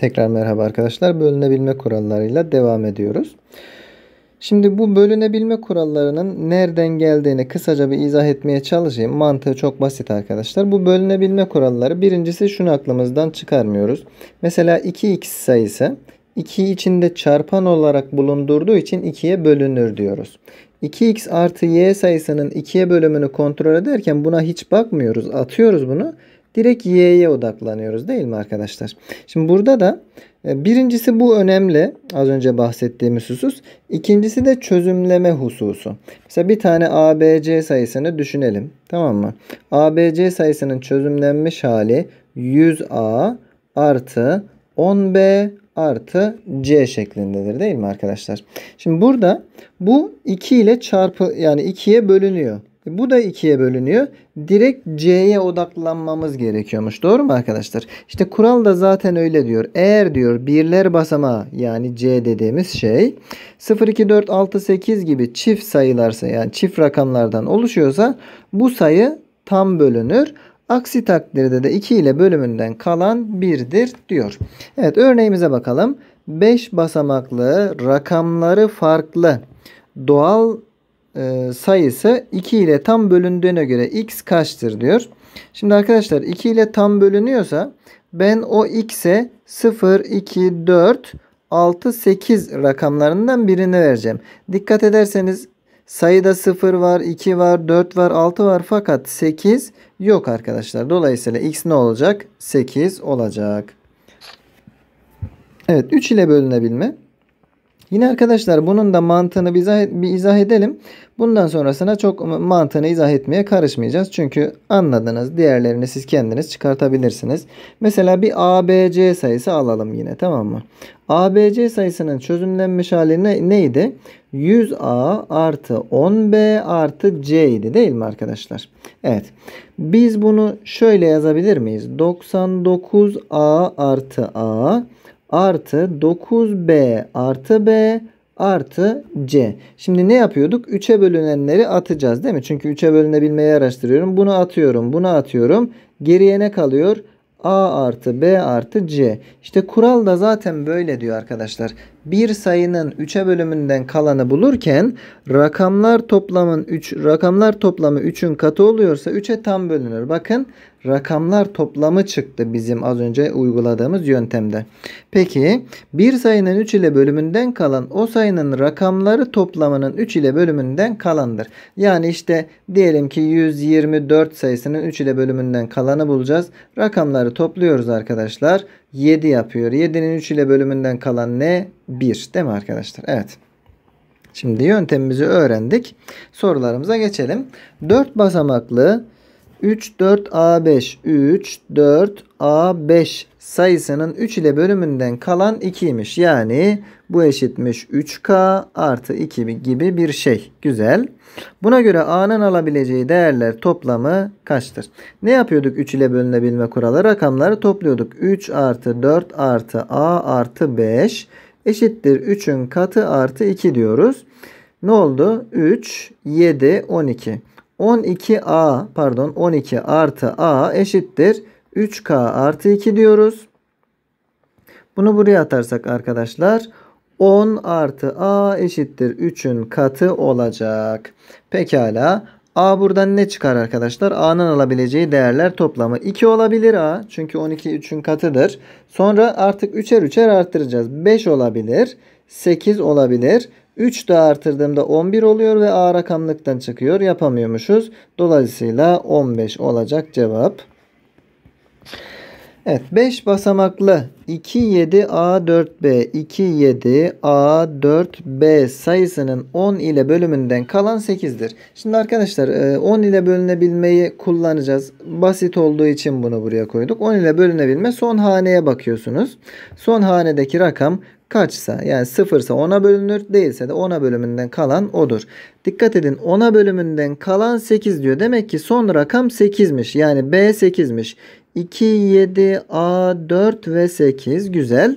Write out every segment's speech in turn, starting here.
Tekrar merhaba arkadaşlar. Bölünebilme kurallarıyla devam ediyoruz. Şimdi bu bölünebilme kurallarının nereden geldiğini kısaca bir izah etmeye çalışayım. Mantığı çok basit arkadaşlar. Bu bölünebilme kuralları birincisi şunu aklımızdan çıkarmıyoruz. Mesela 2x sayısı 2 içinde çarpan olarak bulundurduğu için 2'ye bölünür diyoruz. 2x artı y sayısının 2'ye bölümünü kontrol ederken buna hiç bakmıyoruz. Atıyoruz bunu direkt y'ye odaklanıyoruz değil mi arkadaşlar? Şimdi burada da e, birincisi bu önemli. Az önce bahsettiğimiz husus. İkincisi de çözümleme hususu. Mesela bir tane ABC sayısını düşünelim. Tamam mı? ABC sayısının çözümlenmiş hali 100A artı 10B artı C şeklindedir değil mi arkadaşlar? Şimdi burada bu 2 ile çarpı yani 2'ye bölünüyor. Bu da ikiye bölünüyor. Direkt C'ye odaklanmamız gerekiyormuş. Doğru mu arkadaşlar? İşte kural da zaten öyle diyor. Eğer diyor birler basamağı yani C dediğimiz şey 0, 2, 4, 6, 8 gibi çift sayılarsa yani çift rakamlardan oluşuyorsa bu sayı tam bölünür. Aksi takdirde de 2 ile bölümünden kalan 1'dir diyor. Evet örneğimize bakalım. 5 basamaklı rakamları farklı doğal e, sayısı 2 ile tam bölündüğüne göre x kaçtır diyor. Şimdi arkadaşlar 2 ile tam bölünüyorsa ben o x'e 0, 2, 4, 6, 8 rakamlarından birini vereceğim. Dikkat ederseniz sayıda 0 var, 2 var, 4 var, 6 var fakat 8 yok arkadaşlar. Dolayısıyla x ne olacak? 8 olacak. Evet 3 ile bölünebilme. Yine arkadaşlar bunun da mantığını bir izah, bir izah edelim. Bundan sonrasına çok mantığını izah etmeye karışmayacağız. Çünkü anladınız. Diğerlerini siz kendiniz çıkartabilirsiniz. Mesela bir ABC sayısı alalım yine tamam mı? ABC sayısının çözümlenmiş hali ne, neydi? 100A artı 10B artı C idi değil mi arkadaşlar? Evet. Biz bunu şöyle yazabilir miyiz? 99A artı A artı 9b artı b artı c. Şimdi ne yapıyorduk? 3'e bölünenleri atacağız değil mi? Çünkü 3'e bölünebilmeyi araştırıyorum. Bunu atıyorum, bunu atıyorum. Geriye ne kalıyor? A artı B artı C. İşte kural da zaten böyle diyor arkadaşlar. Bir sayının 3'e bölümünden kalanı bulurken rakamlar toplamın 3 rakamlar toplamı 3'ün katı oluyorsa 3'e tam bölünür. Bakın rakamlar toplamı çıktı bizim az önce uyguladığımız yöntemde. Peki bir sayının 3 ile bölümünden kalan o sayının rakamları toplamının 3 ile bölümünden kalandır. Yani işte diyelim ki 124 sayısının 3 ile bölümünden kalanı bulacağız. Rakamları topluyoruz arkadaşlar. 7 yapıyor. 7'nin 3 ile bölümünden kalan ne? 1 değil mi arkadaşlar? Evet. Şimdi yöntemimizi öğrendik. Sorularımıza geçelim. 4 basamaklı 3, 4, A5. 3, 4, A5 sayısının 3 ile bölümünden kalan 2'ymiş. Yani bu eşitmiş 3K artı 2 gibi bir şey. Güzel. Buna göre A'nın alabileceği değerler toplamı kaçtır? Ne yapıyorduk 3 ile bölünebilme kuralı? Rakamları topluyorduk. 3 artı 4 artı A artı 5 eşittir 3'ün katı artı 2 diyoruz. Ne oldu? 3, 7, 12. 12A pardon 12 artı A eşittir 3K artı 2 diyoruz. Bunu buraya atarsak arkadaşlar 10 artı A eşittir 3'ün katı olacak. Pekala A buradan ne çıkar arkadaşlar? A'nın alabileceği değerler toplamı 2 olabilir A. Çünkü 12 3'ün katıdır. Sonra artık 3'er 3'er arttıracağız. 5 olabilir. 8 olabilir. 3 daha artırdığımda 11 oluyor ve A rakamlıktan çıkıyor. Yapamıyormuşuz. Dolayısıyla 15 olacak cevap. Evet 5 basamaklı 27A4B 27A4B sayısının 10 ile bölümünden kalan 8'dir. Şimdi arkadaşlar 10 e, ile bölünebilmeyi kullanacağız. Basit olduğu için bunu buraya koyduk. 10 ile bölünebilme son haneye bakıyorsunuz. Son hanedeki rakam kaçsa yani sıfırsa 10'a bölünür değilse de 10'a bölümünden kalan odur. Dikkat edin 10'a bölümünden kalan 8 diyor. Demek ki son rakam 8'miş yani B 8'miş. 2, 7, A, 4 ve 8 güzel.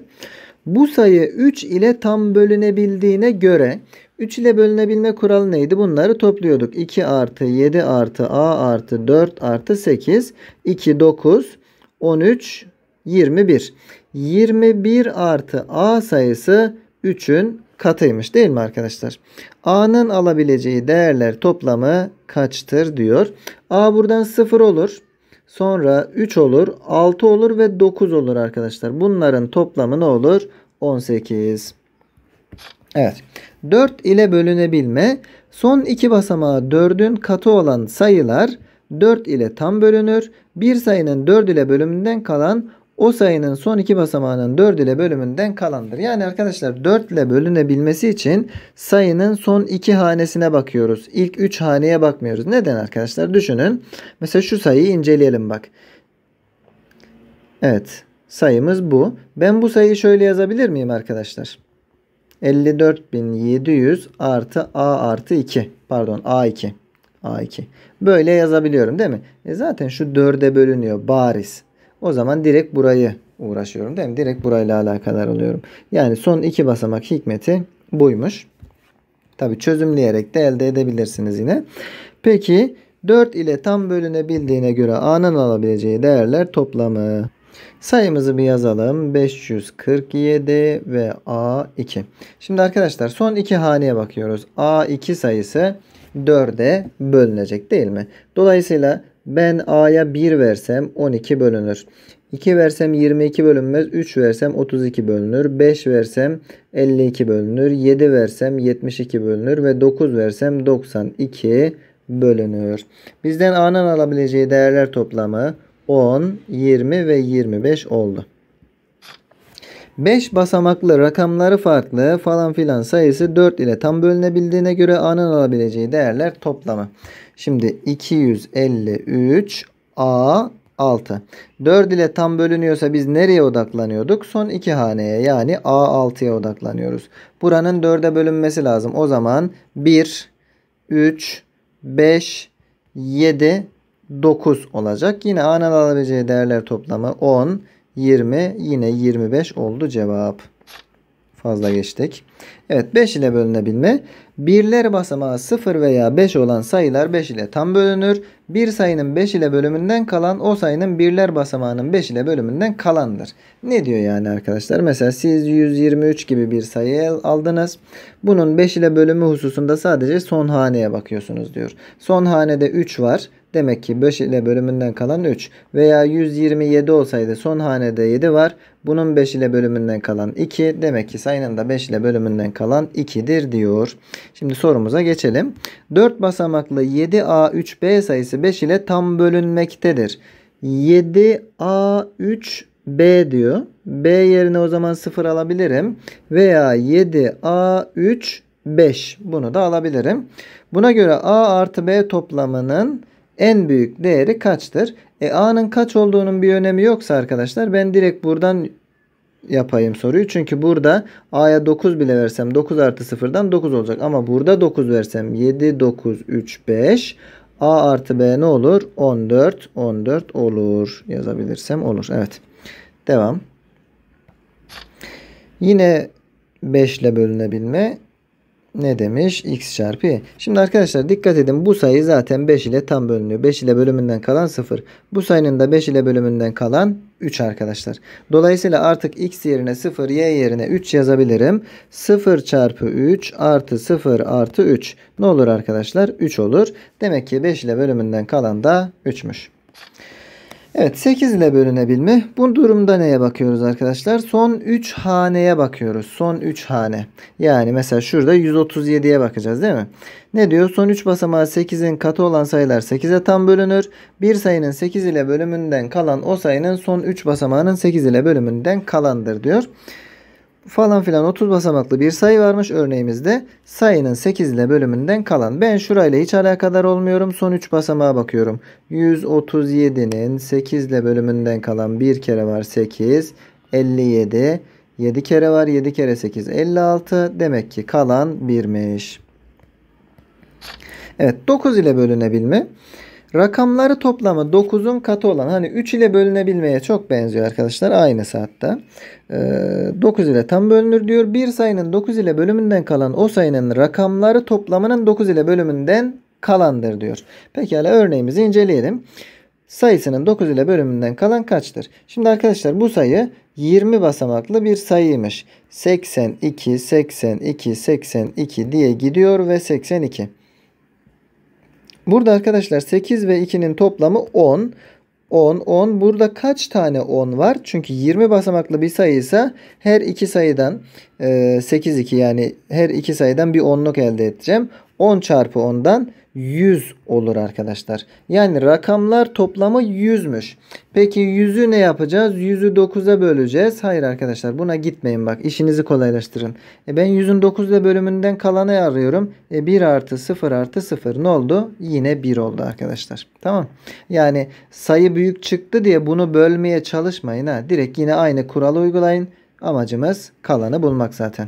Bu sayı 3 ile tam bölünebildiğine göre 3 ile bölünebilme kuralı neydi? Bunları topluyorduk. 2 artı 7 artı A artı 4 artı 8 2, 9, 13, 21. 21 artı A sayısı 3'ün katıymış değil mi arkadaşlar? A'nın alabileceği değerler toplamı kaçtır diyor. A buradan 0 olur. Sonra 3 olur, 6 olur ve 9 olur arkadaşlar. Bunların toplamı ne olur? 18. Evet. 4 ile bölünebilme. Son iki basamağı 4'ün katı olan sayılar 4 ile tam bölünür. Bir sayının 4 ile bölümünden kalan o sayının son iki basamağının 4 ile bölümünden kalandır. Yani arkadaşlar 4 ile bölünebilmesi için sayının son iki hanesine bakıyoruz. İlk 3 haneye bakmıyoruz. Neden arkadaşlar? Düşünün. Mesela şu sayıyı inceleyelim bak. Evet. Sayımız bu. Ben bu sayıyı şöyle yazabilir miyim arkadaşlar? 54.700 artı A artı 2. Pardon A2. A2. Böyle yazabiliyorum değil mi? E zaten şu 4'e bölünüyor bariz. O zaman direkt burayı uğraşıyorum değil mi? Direkt burayla alakadar oluyorum. Yani son iki basamak hikmeti buymuş. Tabi çözümleyerek de elde edebilirsiniz yine. Peki 4 ile tam bölünebildiğine göre A'nın alabileceği değerler toplamı. Sayımızı bir yazalım. 547 ve A2. Şimdi arkadaşlar son iki haneye bakıyoruz. A2 sayısı 4'e bölünecek değil mi? Dolayısıyla ben A'ya 1 versem 12 bölünür. 2 versem 22 bölünmez. 3 versem 32 bölünür. 5 versem 52 bölünür. 7 versem 72 bölünür. Ve 9 versem 92 bölünür. Bizden A'nın alabileceği değerler toplamı 10, 20 ve 25 oldu. 5 basamaklı rakamları farklı falan filan sayısı 4 ile tam bölünebildiğine göre A'nın alabileceği değerler toplamı. Şimdi 253 A 6. 4 ile tam bölünüyorsa biz nereye odaklanıyorduk? Son iki haneye yani A6'ya odaklanıyoruz. Buranın 4'e bölünmesi lazım. O zaman 1, 3, 5, 7, 9 olacak. Yine A'nın alabileceği değerler toplamı 10, 20 yine 25 oldu cevap fazla geçtik. Evet 5 ile bölünebilme. Birler basamağı 0 veya 5 olan sayılar 5 ile tam bölünür. Bir sayının 5 ile bölümünden kalan o sayının birler basamağının 5 ile bölümünden kalandır. Ne diyor yani arkadaşlar? Mesela siz 123 gibi bir sayı aldınız. Bunun 5 ile bölümü hususunda sadece son haneye bakıyorsunuz diyor. Son hanede 3 var. Demek ki 5 ile bölümünden kalan 3 veya 127 olsaydı son hanede 7 var. Bunun 5 ile bölümünden kalan 2. Demek ki sayının da 5 ile bölümünden kalan 2'dir diyor. Şimdi sorumuza geçelim. 4 basamaklı 7A3B sayısı 5 ile tam bölünmektedir. 7A3B diyor. B yerine o zaman 0 alabilirim. Veya 7A3 5. Bunu da alabilirim. Buna göre A artı B toplamının en büyük değeri kaçtır? E A'nın kaç olduğunun bir önemi yoksa arkadaşlar ben direkt buradan yapayım soruyu. Çünkü burada A'ya 9 bile versem 9 artı 0'dan 9 olacak. Ama burada 9 versem 7, 9, 3, 5. A artı B ne olur? 14, 14 olur. Yazabilirsem olur. Evet. Devam. Yine 5 ile bölünebilme ne demiş? x çarpı y. Şimdi arkadaşlar dikkat edin bu sayı zaten 5 ile tam bölünüyor. 5 ile bölümünden kalan 0. Bu sayının da 5 ile bölümünden kalan 3 arkadaşlar. Dolayısıyla artık x yerine 0 y yerine 3 yazabilirim. 0 çarpı 3 artı 0 artı 3. Ne olur arkadaşlar? 3 olur. Demek ki 5 ile bölümünden kalan da 3'müş. Evet 8 ile bölünebilme. Bu durumda neye bakıyoruz arkadaşlar? Son 3 haneye bakıyoruz. Son 3 hane. Yani mesela şurada 137'ye bakacağız değil mi? Ne diyor? Son 3 basamağı 8'in katı olan sayılar 8'e tam bölünür. Bir sayının 8 ile bölümünden kalan o sayının son 3 basamağının 8 ile bölümünden kalandır diyor falan filan 30 basamaklı bir sayı varmış örneğimizde. Sayının 8 ile bölümünden kalan. Ben şurayla hiç alakadar olmuyorum. Son 3 basamağa bakıyorum. 137'nin 8 ile bölümünden kalan bir kere var 8. 57. 7 kere var 7 kere 8 56. Demek ki kalan 1'miş. Evet 9 ile bölünebilme. Rakamları toplamı 9'un katı olan hani 3 ile bölünebilmeye çok benziyor arkadaşlar aynı saatte. Ee, 9 ile tam bölünür diyor. Bir sayının 9 ile bölümünden kalan o sayının rakamları toplamının 9 ile bölümünden kalandır diyor. Pekala örneğimizi inceleyelim. Sayısının 9 ile bölümünden kalan kaçtır? Şimdi arkadaşlar bu sayı 20 basamaklı bir sayıymış. 82, 82, 82 diye gidiyor ve 82. Burada arkadaşlar 8 ve 2'nin toplamı 10. 10, 10. Burada kaç tane 10 var? Çünkü 20 basamaklı bir sayı ise her iki sayıdan 8, e, 2 yani her iki sayıdan bir 10'luk elde edeceğim. 10 çarpı 10'dan 100 olur arkadaşlar. Yani rakamlar toplamı 100'müş. Peki 100'ü ne yapacağız? 100'ü 9'a böleceğiz. Hayır arkadaşlar buna gitmeyin bak. işinizi kolaylaştırın. E ben 100'ün 9'la bölümünden kalanı arıyorum. E 1 artı 0 artı 0 ne oldu? Yine 1 oldu arkadaşlar. Tamam. Yani sayı büyük çıktı diye bunu bölmeye çalışmayın. ha. Direkt yine aynı kuralı uygulayın. Amacımız kalanı bulmak zaten.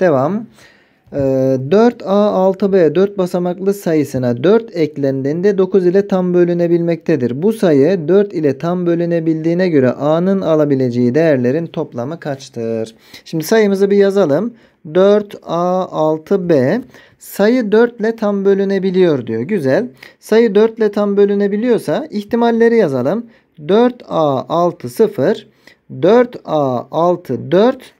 Devam. 4A 6B 4 basamaklı sayısına 4 eklendiğinde 9 ile tam bölünebilmektedir. Bu sayı 4 ile tam bölünebildiğine göre A'nın alabileceği değerlerin toplamı kaçtır? Şimdi sayımızı bir yazalım. 4A 6B sayı 4 ile tam bölünebiliyor diyor. Güzel. Sayı 4 ile tam bölünebiliyorsa ihtimalleri yazalım. 4A 6 0 4A 6 4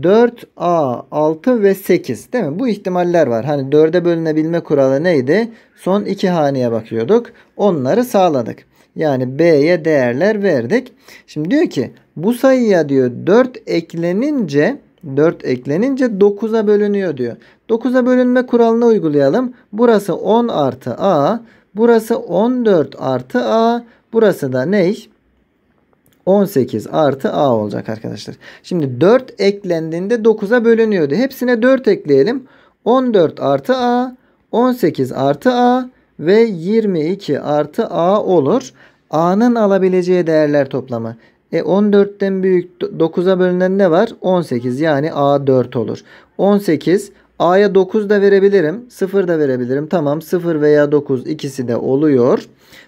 4A, 6 ve 8 değil mi? Bu ihtimaller var. Hani 4'e bölünebilme kuralı neydi? Son iki haneye bakıyorduk. Onları sağladık. Yani B'ye değerler verdik. Şimdi diyor ki bu sayıya diyor 4 eklenince 4 eklenince 9'a bölünüyor diyor. 9'a bölünme kuralını uygulayalım. Burası 10 artı A. Burası 14 artı A. Burası da ne? 18 artı A olacak arkadaşlar. Şimdi 4 eklendiğinde 9'a bölünüyordu. Hepsine 4 ekleyelim. 14 artı A, 18 artı A ve 22 artı A olur. A'nın alabileceği değerler toplamı. E 14'ten büyük 9'a bölünen ne var? 18 yani A 4 olur. 18 A'ya 9 da verebilirim. 0 da verebilirim. Tamam 0 veya 9 ikisi de oluyor.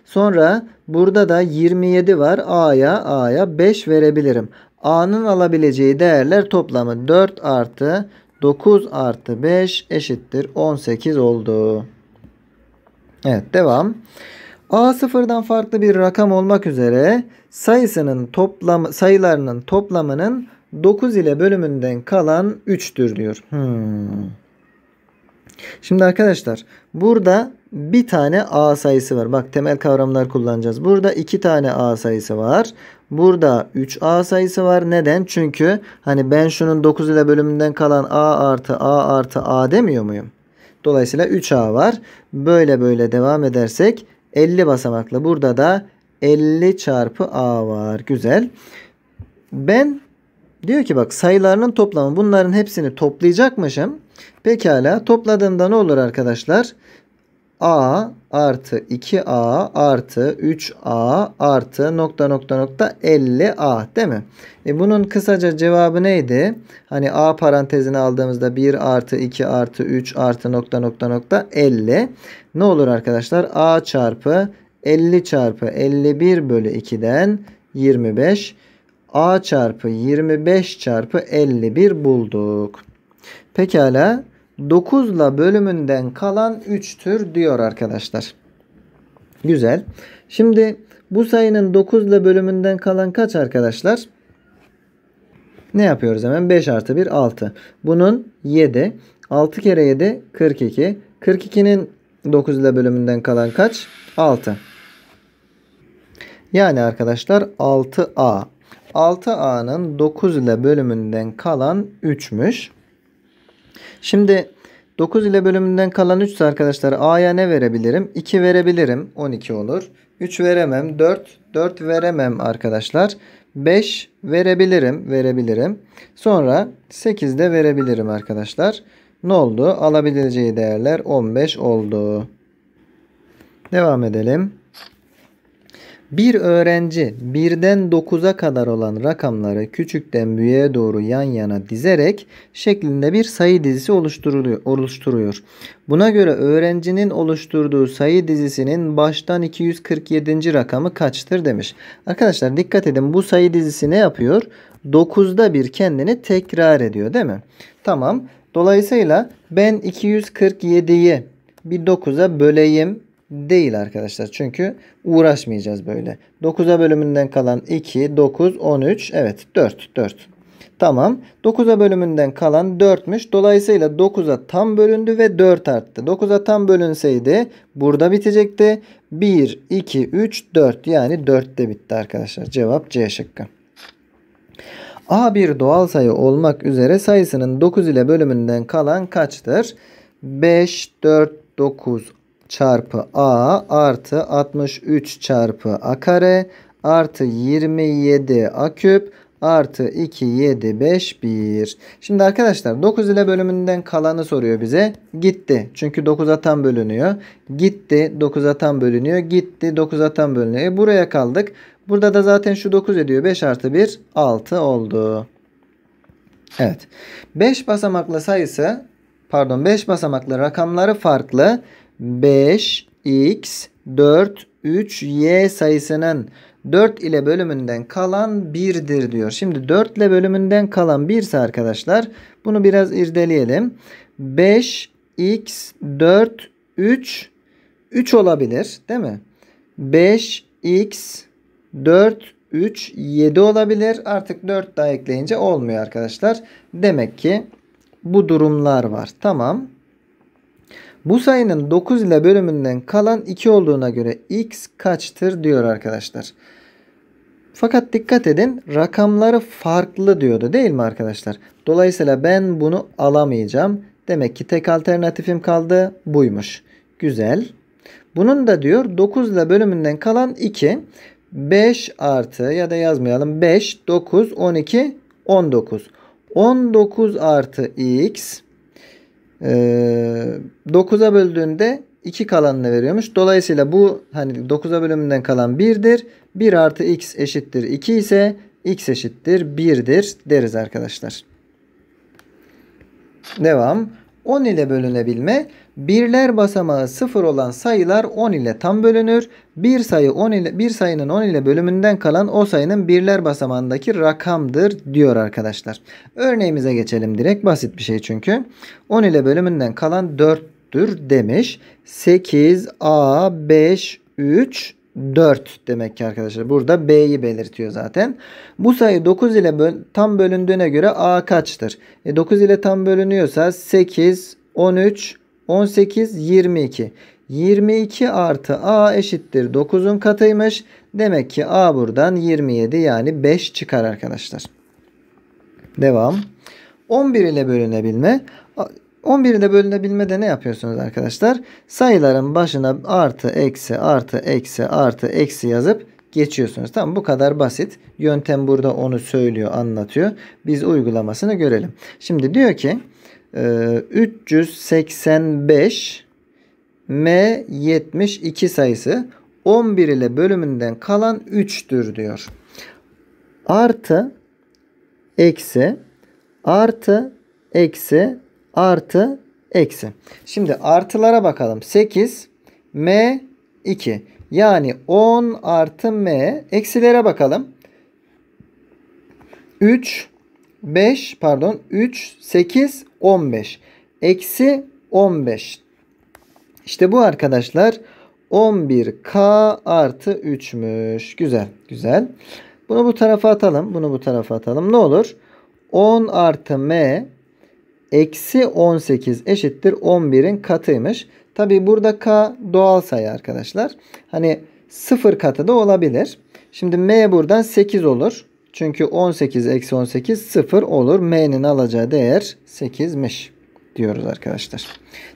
Sonra burada da 27 var. A'ya A'ya 5 verebilirim. A'nın alabileceği değerler toplamı 4 artı 9 artı 5 eşittir 18 oldu. Evet devam. A sıfırdan farklı bir rakam olmak üzere sayısının toplam sayılarının toplamının 9 ile bölümünden kalan 3'tür diyor. Hmm. Şimdi arkadaşlar burada bir tane A sayısı var. Bak temel kavramlar kullanacağız. Burada iki tane A sayısı var. Burada 3A sayısı var. Neden? Çünkü hani ben şunun 9 ile bölümünden kalan A artı A artı A demiyor muyum? Dolayısıyla 3A var. Böyle böyle devam edersek 50 basamaklı. Burada da 50 çarpı A var. Güzel. Ben diyor ki bak sayılarının toplamı bunların hepsini toplayacakmışım. Pekala topladığımda ne olur arkadaşlar? A artı 2A artı 3A artı nokta nokta nokta 50A değil mi? E bunun kısaca cevabı neydi? Hani A parantezini aldığımızda 1 artı 2 artı 3 artı nokta nokta nokta 50. Ne olur arkadaşlar? A çarpı 50 çarpı 51 bölü 2'den 25. A çarpı 25 çarpı 51 bulduk. Pekala 9 bölümünden kalan 3'tür diyor arkadaşlar. Güzel. Şimdi bu sayının 9 bölümünden kalan kaç arkadaşlar? Ne yapıyoruz hemen? 5 artı 1 6. Bunun 7. 6 kere 7 42. 42'nin 9 ile bölümünden kalan kaç? 6. Yani arkadaşlar 6A. 6A'nın 9 ile bölümünden kalan 3'müş. Şimdi 9 ile bölümünden kalan 3 arkadaşlar A'ya ne verebilirim? 2 verebilirim. 12 olur. 3 veremem. 4. 4 veremem arkadaşlar. 5 verebilirim. Verebilirim. Sonra 8 de verebilirim arkadaşlar. Ne oldu? Alabileceği değerler 15 oldu. Devam edelim. Bir öğrenci birden 9'a kadar olan rakamları küçükten büyüğe doğru yan yana dizerek şeklinde bir sayı dizisi oluşturuyor. Buna göre öğrencinin oluşturduğu sayı dizisinin baştan 247. rakamı kaçtır demiş. Arkadaşlar dikkat edin bu sayı dizisi ne yapıyor? 9'da bir kendini tekrar ediyor değil mi? Tamam. Dolayısıyla ben 247'yi bir 9'a böleyim değil arkadaşlar. Çünkü uğraşmayacağız böyle. 9'a bölümünden kalan 2, 9, 13. Evet 4, 4. Tamam. 9'a bölümünden kalan 4'müş. Dolayısıyla 9'a tam bölündü ve 4 arttı. 9'a tam bölünseydi burada bitecekti. 1, 2, 3, 4 yani 4 de bitti arkadaşlar. Cevap C şıkkı. A bir doğal sayı olmak üzere sayısının 9 ile bölümünden kalan kaçtır? 5, 4, 9, çarpı a artı 63 çarpı a kare artı 27 a küp artı 2, 7, 5, 1. Şimdi arkadaşlar 9 ile bölümünden kalanı soruyor bize. Gitti. Çünkü 9 tam bölünüyor. Gitti. 9 tam bölünüyor. Gitti. 9 tam bölünüyor. E buraya kaldık. Burada da zaten şu 9 ediyor. 5 artı 1, 6 oldu. Evet. 5 basamaklı sayısı pardon 5 basamaklı rakamları farklı. 5, x, 4, 3, y sayısının 4 ile bölümünden kalan 1'dir diyor. Şimdi 4 ile bölümünden kalan 1 ise arkadaşlar bunu biraz irdeleyelim. 5, x, 4, 3, 3 olabilir değil mi? 5, x, 4, 3, 7 olabilir. Artık 4 daha ekleyince olmuyor arkadaşlar. Demek ki bu durumlar var. Tamam. Bu sayının 9 ile bölümünden kalan 2 olduğuna göre x kaçtır diyor arkadaşlar. Fakat dikkat edin rakamları farklı diyordu değil mi arkadaşlar? Dolayısıyla ben bunu alamayacağım. Demek ki tek alternatifim kaldı buymuş. Güzel. Bunun da diyor 9 ile bölümünden kalan 2. 5 artı ya da yazmayalım 5, 9, 12, 19. 19 artı x 9'a ee, böldüğünde 2 kalanını veriyormuş. Dolayısıyla bu hani 9'a bölümünden kalan 1'dir. 1 artı x eşittir 2 ise x eşittir 1'dir deriz arkadaşlar. Devam. 10 ile bölünebilme. Birler basamağı 0 olan sayılar 10 ile tam bölünür. Bir sayı 10 ile bir sayının 10 ile bölümünden kalan o sayının birler basamağındaki rakamdır diyor arkadaşlar. Örneğimize geçelim direkt basit bir şey çünkü. 10 ile bölümünden kalan 4'tür demiş. 8 A 5 3 4 demek ki arkadaşlar. Burada B'yi belirtiyor zaten. Bu sayı 9 ile böl tam bölündüğüne göre A kaçtır? E 9 ile tam bölünüyorsa 8 13 18, 22. 22 artı a eşittir 9'un katıymış. Demek ki a buradan 27 yani 5 çıkar arkadaşlar. Devam. 11 ile bölünebilme. 11 ile bölünebilme de ne yapıyorsunuz arkadaşlar? Sayıların başına artı, eksi, artı, eksi, artı, eksi yazıp geçiyorsunuz. Tamam bu kadar basit. Yöntem burada onu söylüyor, anlatıyor. Biz uygulamasını görelim. Şimdi diyor ki 385 ee, M72 sayısı 11 ile bölümünden kalan 3'tür diyor. Artı eksi artı eksi artı eksi. Şimdi artılara bakalım. 8 M 2 yani 10 artı M eksilere bakalım. 3 5 pardon 3 8 15. Eksi 15. İşte bu arkadaşlar 11K artı 3'müş. Güzel. Güzel. Bunu bu tarafa atalım. Bunu bu tarafa atalım. Ne olur? 10 artı M eksi 18 eşittir 11'in katıymış. Tabi burada K doğal sayı arkadaşlar. Hani 0 katı da olabilir. Şimdi M buradan 8 olur. Çünkü 18 eksi 18 0 olur. M'nin alacağı değer 8'miş diyoruz arkadaşlar.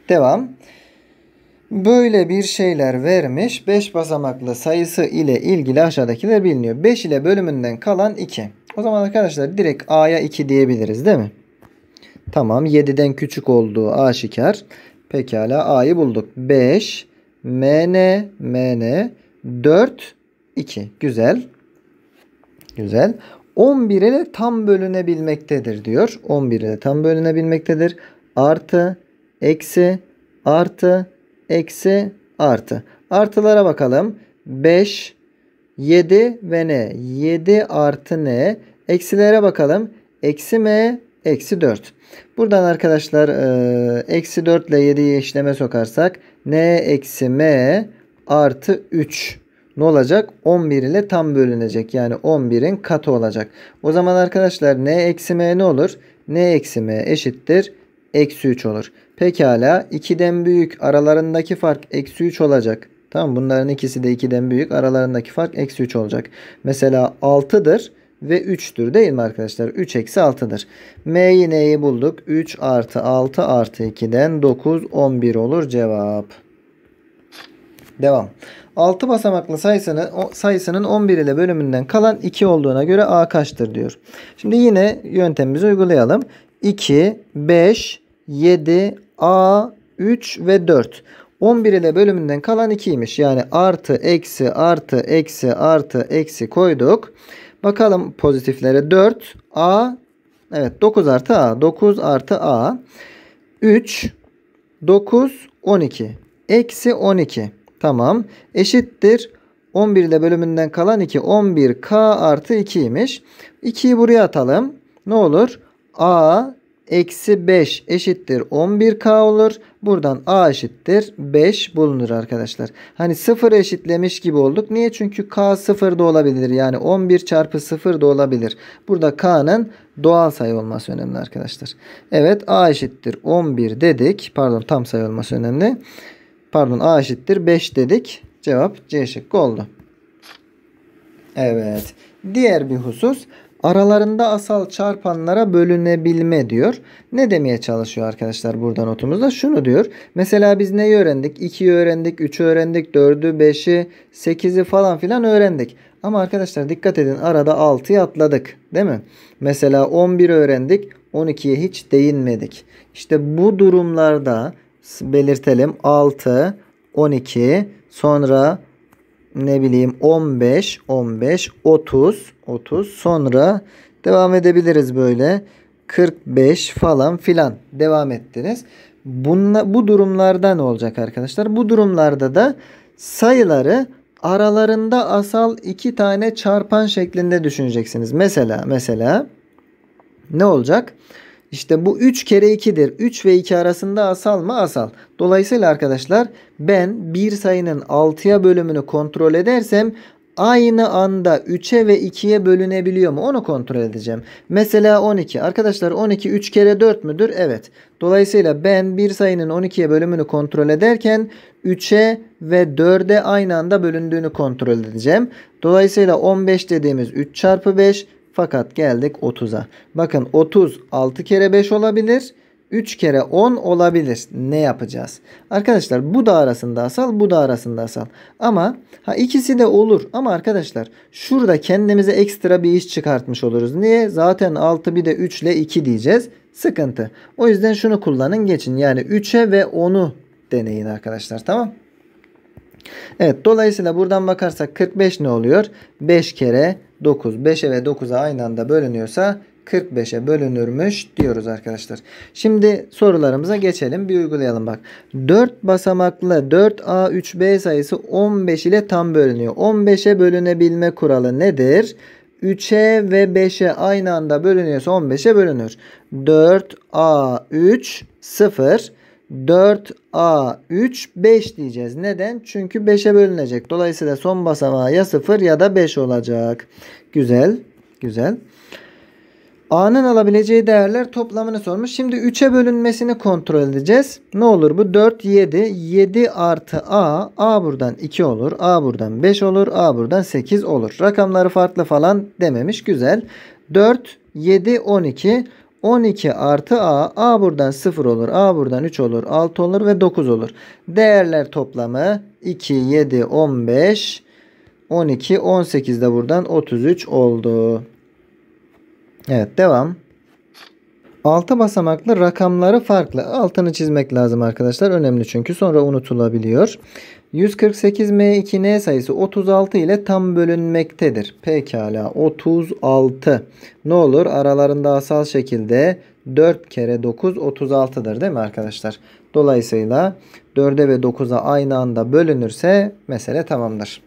Devam. Böyle bir şeyler vermiş. 5 basamaklı sayısı ile ilgili aşağıdakiler biliniyor. 5 ile bölümünden kalan 2. O zaman arkadaşlar direkt A'ya 2 diyebiliriz değil mi? Tamam 7'den küçük olduğu aşikar. Pekala A'yı bulduk. 5, MN, MN, 4, 2. Güzel. Güzel. 11'e ile tam bölünebilmektedir diyor. 11'e ile tam bölünebilmektedir. Artı, eksi, artı, eksi, artı. Artılara bakalım. 5, 7 ve ne? 7 artı ne? Eksilere bakalım. Eksi m, eksi 4. Buradan arkadaşlar e, eksi 4 ile 7'yi işleme sokarsak n eksi m artı 3 ne olacak? 11 ile tam bölünecek. Yani 11'in katı olacak. O zaman arkadaşlar n eksi m ne olur? n eksi m eşittir. Eksi 3 olur. Pekala 2'den büyük aralarındaki fark eksi 3 olacak. Tamam bunların ikisi de 2'den büyük aralarındaki fark eksi 3 olacak. Mesela 6'dır ve 3'tür değil mi arkadaşlar? 3 eksi 6'dır. M'yi neyi bulduk? 3 artı 6 artı 2'den 9 11 olur cevap. Devam. 6 basamaklı sayısını, sayısının 11 ile bölümünden kalan 2 olduğuna göre A kaçtır diyor. Şimdi yine yöntemimizi uygulayalım. 2, 5, 7, A, 3 ve 4. 11 ile bölümünden kalan 2'ymiş. Yani artı, eksi, artı, eksi, artı, eksi koyduk. Bakalım pozitiflere 4, A, evet 9 artı A, 9 artı A, 3, 9, 12, eksi 12. Tamam. Eşittir. 11 ile bölümünden kalan 2. 11k artı 2'ymiş. 2'yi buraya atalım. Ne olur? a eksi 5 eşittir 11k olur. Buradan a eşittir 5 bulunur arkadaşlar. Hani 0 eşitlemiş gibi olduk. Niye? Çünkü k 0 da olabilir. Yani 11 çarpı 0 da olabilir. Burada k'nın doğal sayı olması önemli arkadaşlar. Evet a eşittir 11 dedik. Pardon tam sayı olması önemli. Pardon A eşittir 5 dedik. Cevap C şıkkı oldu. Evet. Diğer bir husus aralarında asal çarpanlara bölünebilme diyor. Ne demeye çalışıyor arkadaşlar burada notumuzda? Şunu diyor. Mesela biz neyi öğrendik? 2'yi öğrendik, 3'ü öğrendik, 4'ü, 5'i, 8'i falan filan öğrendik. Ama arkadaşlar dikkat edin arada 6'yı atladık değil mi? Mesela 11 öğrendik 12'ye hiç değinmedik. İşte bu durumlarda belirtelim. 6, 12, sonra ne bileyim 15, 15, 30, 30. Sonra devam edebiliriz böyle. 45 falan filan devam ettiniz. Bunla, bu durumlarda ne olacak arkadaşlar? Bu durumlarda da sayıları aralarında asal iki tane çarpan şeklinde düşüneceksiniz. Mesela mesela ne olacak? İşte bu 3 kere 2'dir. 3 ve 2 arasında asal mı? Asal. Dolayısıyla arkadaşlar ben bir sayının 6'ya bölümünü kontrol edersem aynı anda 3'e ve 2'ye bölünebiliyor mu? Onu kontrol edeceğim. Mesela 12. Arkadaşlar 12 3 kere 4 müdür? Evet. Dolayısıyla ben bir sayının 12'ye bölümünü kontrol ederken 3'e ve 4'e aynı anda bölündüğünü kontrol edeceğim. Dolayısıyla 15 dediğimiz 3 çarpı 5 fakat geldik 30'a. Bakın 30 6 kere 5 olabilir. 3 kere 10 olabilir. Ne yapacağız? Arkadaşlar bu da arasında asal bu da arasında asal. Ama ha ikisi de olur. Ama arkadaşlar şurada kendimize ekstra bir iş çıkartmış oluruz. Niye? Zaten 6 bir de 3 ile 2 diyeceğiz. Sıkıntı. O yüzden şunu kullanın geçin. Yani 3'e ve 10'u deneyin arkadaşlar tamam Evet dolayısıyla buradan bakarsak 45 ne oluyor? 5 kere 9. 5'e ve 9'a aynı anda bölünüyorsa 45'e bölünürmüş diyoruz arkadaşlar. Şimdi sorularımıza geçelim. Bir uygulayalım bak. 4 basamaklı 4A 3B sayısı 15 ile tam bölünüyor. 15'e bölünebilme kuralı nedir? 3'e ve 5'e aynı anda bölünüyorsa 15'e bölünür. 4A 3 0 4A3 5 diyeceğiz. Neden? Çünkü 5'e bölünecek. Dolayısıyla son basamağı ya 0 ya da 5 olacak. Güzel. Güzel. A'nın alabileceği değerler toplamını sormuş. Şimdi 3'e bölünmesini kontrol edeceğiz. Ne olur bu? 4, 7. 7 artı A. A buradan 2 olur. A buradan 5 olur. A buradan 8 olur. Rakamları farklı falan dememiş. Güzel. 4, 7, 12. 12 artı a. a buradan 0 olur. a buradan 3 olur. 6 olur ve 9 olur. Değerler toplamı 2, 7, 15, 12, 18 de buradan 33 oldu. Evet devam. Altı basamaklı rakamları farklı. Altını çizmek lazım arkadaşlar. Önemli çünkü sonra unutulabiliyor. 148M2N sayısı 36 ile tam bölünmektedir. Pekala 36. Ne olur aralarında asal şekilde 4 kere 9 36'dır değil mi arkadaşlar? Dolayısıyla 4'e ve 9'a aynı anda bölünürse mesele tamamdır.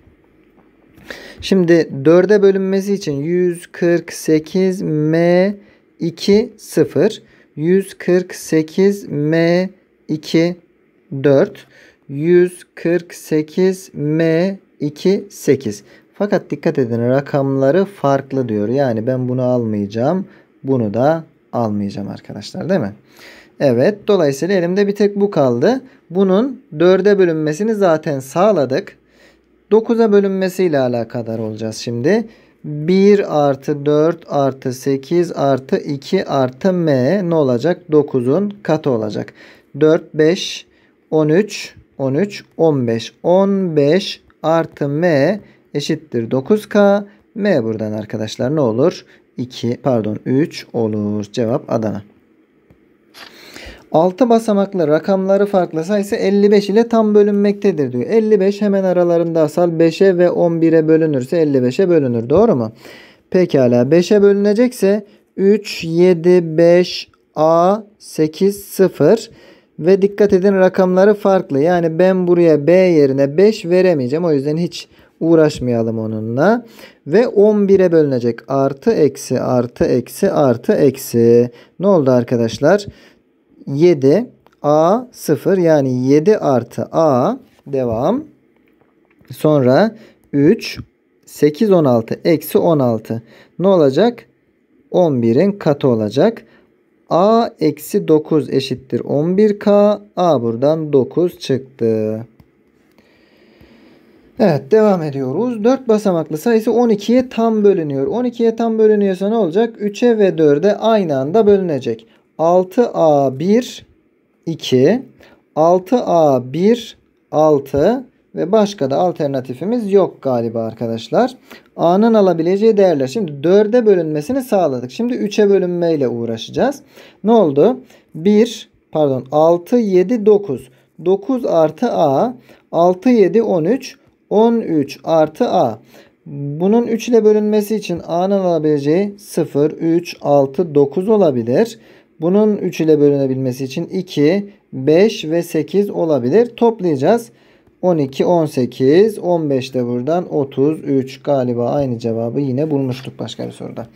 Şimdi 4'e bölünmesi için 148M 2 0 148 M 2 4 148 M 2 8 fakat dikkat edin rakamları farklı diyor. Yani ben bunu almayacağım. Bunu da almayacağım arkadaşlar değil mi? Evet dolayısıyla elimde bir tek bu kaldı. Bunun 4'e bölünmesini zaten sağladık. 9'a bölünmesiyle alakadar olacağız şimdi. 1 artı 4 artı 8 artı 2 artı m ne olacak? 9'un katı olacak. 4, 5, 13, 13, 15. 15 artı m eşittir 9k. m buradan arkadaşlar ne olur? 2 pardon 3 olur. Cevap Adana. 6 basamaklı rakamları farklı sayısı 55 ile tam bölünmektedir diyor. 55 hemen aralarında asal 5'e ve 11'e bölünürse 55'e bölünür. Doğru mu? Pekala 5'e bölünecekse 3, 7, 5, A, 8, 0 ve dikkat edin rakamları farklı. Yani ben buraya B yerine 5 veremeyeceğim. O yüzden hiç uğraşmayalım onunla. Ve 11'e bölünecek. Artı eksi artı eksi artı eksi. Ne oldu arkadaşlar? 7 A 0 yani 7 artı A devam. Sonra 3 8 16 eksi 16 ne olacak? 11'in katı olacak. A eksi 9 eşittir 11K. A buradan 9 çıktı. Evet devam ediyoruz. 4 basamaklı sayısı 12'ye tam bölünüyor. 12'ye tam bölünüyorsa ne olacak? 3'e ve 4'e aynı anda bölünecek. 6A1 2 6A1 6 ve başka da alternatifimiz yok galiba arkadaşlar. A'nın alabileceği değerler. Şimdi 4'e bölünmesini sağladık. Şimdi 3'e bölünmeyle uğraşacağız. Ne oldu? 1 pardon 6 7 9 9 artı A 6 7 13 13 artı A bunun 3 ile bölünmesi için A'nın alabileceği 0, 3, 6, 9 olabilir. Bunun 3 ile bölünebilmesi için 2, 5 ve 8 olabilir. Toplayacağız. 12, 18, 15 de buradan 33 galiba aynı cevabı yine bulmuştuk başka bir soruda.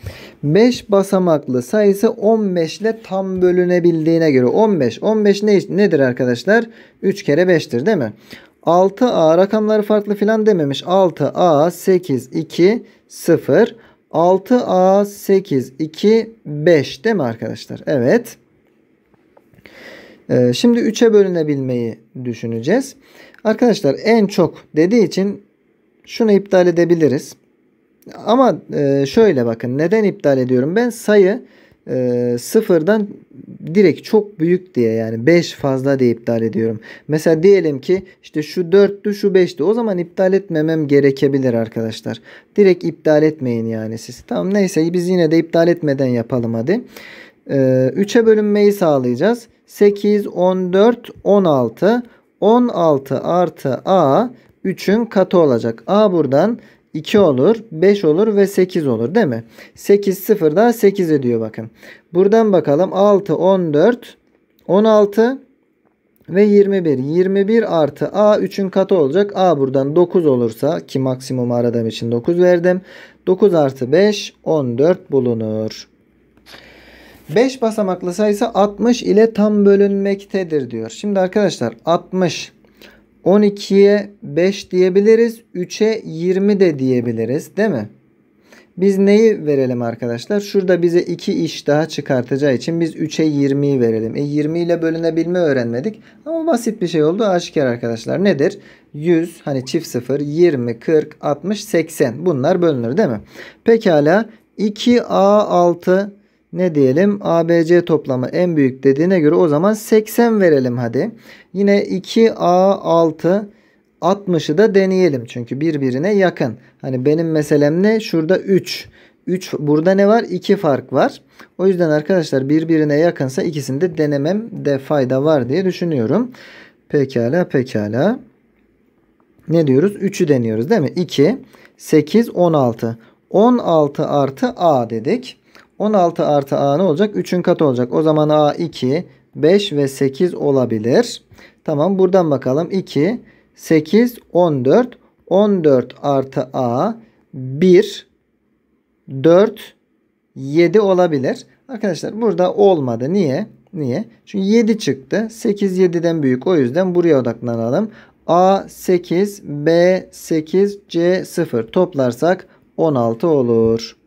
5 basamaklı sayısı 15 ile tam bölünebildiğine göre 15. 15 ne, nedir arkadaşlar? 3 kere 5'tir değil mi? 6A rakamları farklı filan dememiş. 6A, 8, 2, 0. 6A 8 2 5 değil mi arkadaşlar? Evet. Ee, şimdi 3'e bölünebilmeyi düşüneceğiz. Arkadaşlar en çok dediği için şunu iptal edebiliriz. Ama e, şöyle bakın neden iptal ediyorum ben sayı e, sıfırdan direkt çok büyük diye yani 5 fazla diye iptal ediyorum. Mesela diyelim ki işte şu 4'tü şu 5'ti. O zaman iptal etmemem gerekebilir arkadaşlar. Direkt iptal etmeyin yani siz. Tamam neyse biz yine de iptal etmeden yapalım hadi. E, 3'e bölünmeyi sağlayacağız. 8, 14, 16. 16 artı A 3'ün katı olacak. A buradan 2 olur, 5 olur ve 8 olur değil mi? 8 0 daha 8 ediyor bakın. Buradan bakalım 6 14 16 ve 21. 21 artı A 3'ün katı olacak. A buradan 9 olursa ki maksimum aradığım için 9 verdim. 9 artı 5 14 bulunur. 5 basamaklı sayısı 60 ile tam bölünmektedir diyor. Şimdi arkadaşlar 60 12'ye 5 diyebiliriz. 3'e 20 de diyebiliriz değil mi? Biz neyi verelim arkadaşlar? Şurada bize 2 iş daha çıkartacağı için biz 3'e 20'yi verelim. E 20 ile bölünebilme öğrenmedik. Ama basit bir şey oldu aşikar arkadaşlar. Nedir? 100 hani çift 0 20 40 60 80 bunlar bölünür değil mi? Pekala 2A6 ne diyelim ABC toplamı en büyük dediğine göre o zaman 80 verelim hadi. Yine 2A6 60'ı da deneyelim. Çünkü birbirine yakın. Hani benim meselem ne? Şurada 3. 3 burada ne var? 2 fark var. O yüzden arkadaşlar birbirine yakınsa ikisini de denemem de fayda var diye düşünüyorum. Pekala pekala. Ne diyoruz? 3'ü deniyoruz değil mi? 2, 8, 16. 16 artı A dedik. 16 artı a ne olacak? 3'ün katı olacak. O zaman a 2, 5 ve 8 olabilir. Tamam buradan bakalım. 2, 8, 14. 14 artı a 1, 4, 7 olabilir. Arkadaşlar burada olmadı. Niye? Niye? Çünkü 7 çıktı. 8 7'den büyük. O yüzden buraya odaklanalım. A 8, B 8, C 0 toplarsak 16 olur.